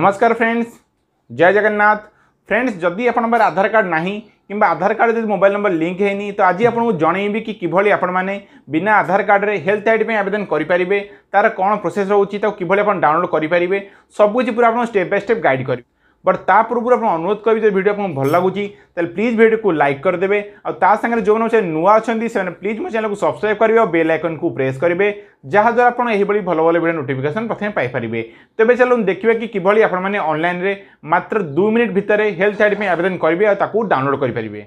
नमस्कार फ्रेंड्स जय जगन्नाथ फ्रेंड्स जदि आप आधार कार्ड ना कि आधार कार्ड जब मोबाइल नंबर लिंक है तो आज आपको जनइबी कि किभली आपने बिना आधार कार्ड में हेल्थ आईड आवेदन करेंगे तार कौन प्रोसेस रोचे तो किभली आप डाउनलोड करेंगे सबकिछ पूरा आप स्टेप बाय स्टेप गाइड करेंगे बट ता पूर्व आप अनुरोध करी जो भिडियो आपको भल लगुच प्लीज भिडियो को लाइक करदे आगे जो मैंने नुआ अच्छा से प्लीज मो चैनल को सब्सक्राइब करेंगे और बेल आइकन को प्रेस करेंगे जहाद्वारा आपड़ भल भल भिड नोटिकेसन प्रथम पारे तेज चलो देखिए कि किभली आपने अनलाइन मात्र दुई मिनिट भितर हेल्थ साइड में आवेदन करेंगे और डाउनलोड करेंगे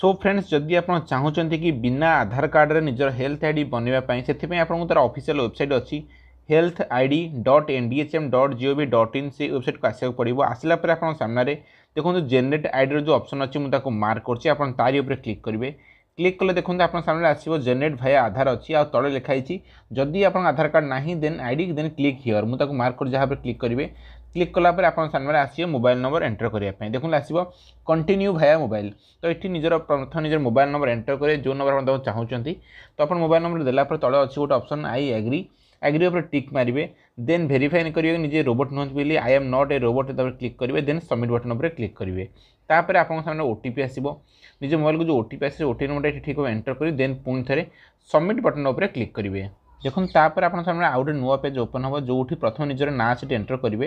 सो फ्रेंड्स जदि आप चाहते कि बिना आधार कार्ड में निजर हेल्थ आई डी बनवाई से तार अफिशियाल वेबसाइट अच्छी health I D dot N D H M dot भी डट इन से वेबसाइट को आसको पड़ो आसला आपने देखो जेनेट आईडी जो अप्सन अच्छी मुझे मार्क करुँचे क्लिक करेंगे क्लिक कले देखते आप आसो जेनेट भाया आधार अच्छी आ तले लिखाई जदि आप आधार कार्ड ना then ID then click here मुझे मार्क कर जहाँ पर क्लिक करेंगे ক্লিক কলাপরে আপনার সামনে আসবে মোবাইল নম্বর এন্টর করা দেখুন আসব কন্টিনিউ ভায়া মোবাইল তো এটি নিজের প্রথম নিজের মোবাইল নম্বর এন্টর করে যে নম্বর আপনার চাহুমান তো আপনার মোবাইল নম্বর দেলাপরে তলে অছি গোটে অপসন আই এগ্রি এগ্রি উপরে টিক মারিবে দেন ভেরিফাই করিবে নিজে রোবট নুহত বলি I am not a robot তারপরে ক্লিক করবে দেন সবমিট বটন উপরে ক্লিক করবে তাপরে আপনার সামনে ওটিপি আসব নিজ মোবাইলকে যে ওটিপি আসে ওটিপি নম্বরটা এটি ঠিক ভাবে এন্টর করি দেন পুঁ থে সবমিট বটন উপরে ক্লিক করবে দেখুন তাপরে আপনার সামনে আউ গোটে নূয়া পেজ ওপেন হব যেটি প্রথমে নিজের না সেটি এন্টর করবে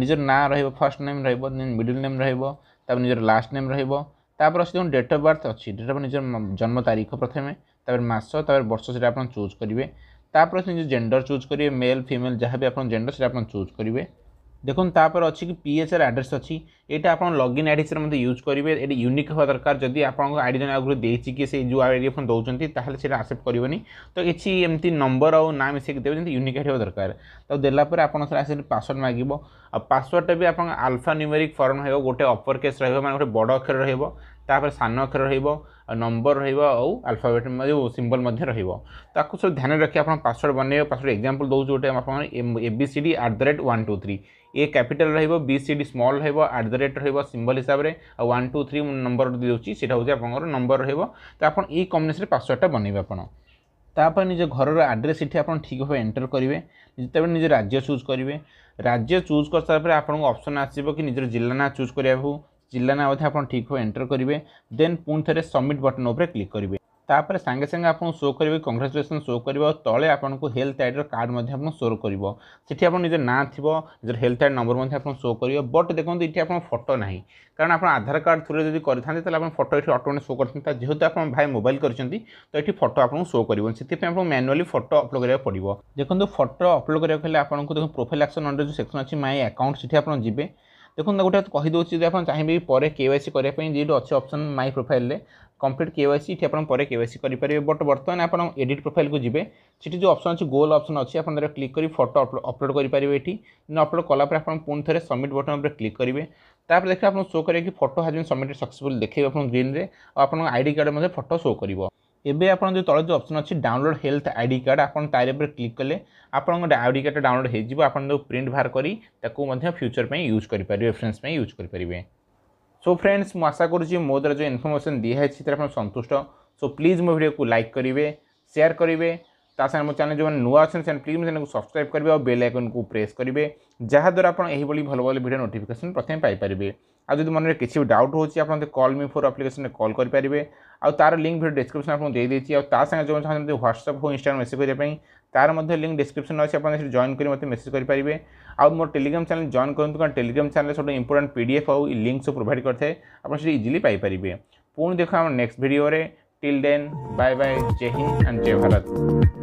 ନିଜର ନାଁ ରହିବ ଫାର୍ଷ୍ଟ ନେମ୍ ରହିବ ଦେନ୍ ମିଡ଼ିଲ୍ ନେମ୍ ରହିବ ତାପରେ ନିଜର ଲାଷ୍ଟ ନେମ୍ ରହିବ ତାପରେ ଅଛି ଯେଉଁ ଡେଟ୍ ଅଫ୍ ବାର୍ଥ ଅଛି ଡେଟ୍ ଅଫ୍ ନିଜର ଜନ୍ମ ତାରିଖ ପ୍ରଥମେ ତାପରେ ମାସ ତାପରେ ବର୍ଷ ସେଇଟା ଆପଣ ଚୁଜ୍ କରିବେ ତାପରେ ନିଜ ଜେଣ୍ଡର ଚୁଜ୍ କରିବେ ମେଲ୍ ଫିମେଲ୍ ଯାହା ବି ଆପଣ ଜେଣ୍ଡର ସେଇଟା ଆପଣ ଚୁଜ୍ କରିବେ দেখুন তাপরে অছি কি পিএচআর আড্রেস অছি এটা আপনার লগইন আইডি হিসেবে মধ্যে ইউজ করবে এটা ইউনিক হওয়া দরকার যদি আপনার আইডি জন আগুন দিয়েছি কি সেই যে আইডি আপনার দৌঁছেন তাহলে সেটা আকসেপ্ট করবেনি তো কিছু এমতি নম্বর আও না মিশাইকি দেবে যেমন ইউনিক আইডি হওয়া দরকার তো দেলাপরে আপনার সেটা আসলে পাসওয়ার্ড মাগিব আর পাসওয়ার্ডটা বি আপনার আলফা নিউমেরিক ফর্ম হব গোটে অপর কেস রহব মানে গোটে বড় অক্ষর রহব ତାପରେ ସାନ ଅକ୍ଷର ରହିବ ନମ୍ବର ରହିବ ଆଉ ଆଲଫାବେଟ୍ ଯେଉଁ ସିମ୍ବଲ୍ ମଧ୍ୟ ରହିବ ତାକୁ ସବୁ ଧ୍ୟାନରେ ରଖି ଆପଣ ପାସୱାର୍ଡ଼ ବନେଇବେ ପାସୱାର୍ଡ଼ ଏକ୍ଜାମ୍ପଲ୍ ଦେଉଛି ଗୋଟେ ଆପଣ A B C D at the rate one two three A capital ରହିବ ବି ସି ଡି ସ୍ମଲ୍ ରହିବ ଆଟ୍ ଦ ରେଟ୍ ରହିବ ସିମ୍ବଲ୍ ହିସାବରେ ଆଉ ୱାନ୍ ଟୁ ଥ୍ରୀ ନମ୍ବର ଦେଉଛି ସେଇଟା ହେଉଛି ଆପଣଙ୍କର ନମ୍ବର ରହିବ ତ ଆପଣ ଏଇ କମ୍ବିନେସନ୍ରେ ପାସୱାର୍ଡ଼ଟା ବନେଇବେ ଆପଣ ତାପରେ ନିଜ ଘରର ଆଡ୍ରେସ୍ ଏଠି ଆପଣ ଠିକ୍ ଭାବେ ଏଣ୍ଟର କରିବେ ଯେତେବେଳେ ନିଜ ରାଜ୍ୟ ଚୁଜ୍ କରିବେ ରାଜ୍ୟ ଚୁଜ୍ କରିସାରିଲା ପରେ ଆପଣଙ୍କୁ ଅପସନ୍ ଆସିବ କି ନିଜର ଜିଲ୍ଲା ନାଁ ଚୁଜ୍ କରିବାକୁ ଚିଲ୍ଲାନା ଅଧେ ଆପଣ ଠିକ୍ ଭାବେ ଏଣ୍ଟର କରିବେ ଦେନ୍ ପୁଣି ଥରେ ସବମିଟ୍ ବଟନ୍ ଉପରେ କ୍ଲିକ୍ କରିବେ ତାପରେ ସାଙ୍ଗେ ସାଙ୍ଗେ ଆପଣ ସୋ କରିବେ କଂଗ୍ରାଚୁଲେସନ୍ ସୋ କରିବ ତଳେ ଆପଣଙ୍କୁ ହେଲ୍ଥ ଆଇଡ଼ିର କାର୍ଡ଼ ମଧ୍ୟ ଆପଣ ଶୋ କରିବ ସେଠି ଆପଣ ନିଜ ନାଁ ଥିବ ନିଜର ହେଲ୍ଥ ଆଇଡ଼ ନମ୍ବର ମଧ୍ୟ ଆପଣ ସୋ କରିବ ବଟ୍ ଦେଖନ୍ତୁ ଏଠି ଆପଣ ଫଟୋ ନାହିଁ କାରଣ ଆପଣ ଆଧାର କାର୍ଡ଼ ଥ୍ରୁରେ ଯଦି କରିଥାନ୍ତେ ତାହେଲେ ଆପଣ ଫଟୋ ଏଠି ଅଟୋମେଟିକ୍ ସୋ କରିଥାନ୍ତେ ଯେହେତୁ ଆପଣ ଭାଇ ମୋବାଇଲ୍ କରିଛନ୍ତି ତ ଏଠି ଫଟୋ ଆପଣଙ୍କୁ ସୋ କରିବ ସେଥିପାଇଁ ଆପଣ ମ୍ୟାନୁଆଲି ଫଟୋ ଅପଲୋଡ଼ କରିବାକୁ ପଡ଼ିବ ଦେଖନ୍ତୁ ଫଟୋ ଅପଲୋଡ଼ କରିବାକୁ ହେଲେ ଆପଣଙ୍କୁ ଦେଖନ୍ତୁ ପ୍ରୋଫାଇଲ୍ ଆକ୍ସନ୍ ଅଣ୍ଡର ଯେଉଁ ସେକ୍ସନ୍ ଅଛି ମାଇ ଆକାଉଣ୍ଟ ସେଠି ଆପଣ ଯିବେ দেখুন গোটে কহিদেছি যদি আপনার চাইবে পরে কেওয়াইসি করা যেটি অছে অপসন মাই প্রোফাইলে কমপ্লিট কেওয়াইসি এটি আপনার পরে কেওয়াইসি করে পারবে বট বর্তমানে আপনার এডিট প্রোফাইলকে যাবে সেটি যে অপসন আছে গোল অপসন আছে আপনার দ্বারা ক্লিক করে ফটো অপলোড করে পারবে এটি অপলোড কলাপরে আপনার পুঁ থে সবমিট বটন উপরে ক্লিক করবে তাপরে দেখবে আপনার শো করাই ফটো হাজ বিন সবমিটেড সকসেসফুল দেখবে আপনার গ্রিন্রে আপনার আইডি কার্ড মধ্যে ফটো শো করব এবে আপনার যে তলে যে অপসন অছি ডাউনলোড হেলথ আইডি কার্ড আপনার তার উপরে ক্লিক কলে আপনার আইডি কার্ডটা ডাউনলোড হয়ে যাব আপনার প্রিন্ট বাহার করে তাকে ফ্যুচর ইউজ করে পারে রেফরেন্স ইউজ করে পারে सो फ्रेंड्स मु आशा करुँची मो द्वारा जो इनफर्मेशन दिखाई से आप संतुष्ट सो प्लीज़ मो भिडियो को लाइक करेंगे सेयार करेंगे ତା ସାଙ୍ଗରେ ମୋ ଚ୍ୟାନେଲ୍ ଯେଉଁମାନେ ନୂଆ ଅଛନ୍ତି ସେମାନେ ପ୍ଲିଜ୍ ମୋ ସବସ୍କ୍ରାଇବ୍ କରିବେ ଆଉ ବେଲ୍ ଆଇକନ୍କୁ ପ୍ରେସ୍ କରିବେ ଯାହାଦ୍ୱାରା ଆପଣ ଏହିଭଳି ଭଲ ଭଲ ଭିଡ଼ିଓ ନୋଟିଫିକେସନ୍ ପ୍ରଥମେ ପାଇପାରିବେ ଆଉ ଯଦି ମନରେ କିଛି ଡାଉଟ୍ ହେଉଛି ଆପଣ କଲ୍ ମି ଫୋର୍ ଆପ୍ଲିକେସନ୍ରେ କଲ୍ କରିପାରିବେ ଆଉ ତା'ର ଲିଙ୍କ୍ ଭିଡ଼ିଓ ଡିସ୍କ୍ରିପ୍ସନ୍ ଆପଣଙ୍କୁ ଦେଇଦେଇଛି ଆଉ ତା ସାଙ୍ଗେ ଯେଉଁ ଚାହୁଁଛନ୍ତି ହ୍ୱାଟ୍ସଆପ୍ ହେଉ ଇନଷ୍ଟାଗ୍ରାମ୍ ମେସେଜ୍ କରିବା ପାଇଁ ତା'ର ମଧ୍ୟ ଲିଙ୍କ୍ ଡିସ୍କ୍ରିପ୍ସନ୍ ଅଛି ଆପଣ ସେଠି ଜଏନ୍ କରି ମୋତେ ମେସେଜ୍ କରିପାରିବେ ଆଉ ମୋ ଟେଲିଗ୍ରାମ୍ ଚ୍ୟାନେଲ୍ ଜଏନ୍ କରନ୍ତୁ କାରଣ ଟେଲିଗ୍ରାମ୍ ଚ୍ୟାନେଲ୍ ସବୁଠୁ ଇମ୍ପୋର୍ଟାଣ୍ଟ ପି ଡି ଏଫ୍ ଆଉ ଲିଙ୍କ୍ ସବୁ ପ୍ରୋଭାଇଡ଼୍ କରିଥାଏ ଆପଣ ସେଠି ଇଜିଲି ପାଇପାରିବେ ପୁଣି ଦେଖ ଆମ ନେକ୍ସଟ ଭିଡ଼ିଓରେ ଟିଲ୍ ଦେନ୍ ବାଏ ବାଏ ଜୟ ହିନ୍ଦ ଆଣ୍ଡ ଜୟ ଭାରତ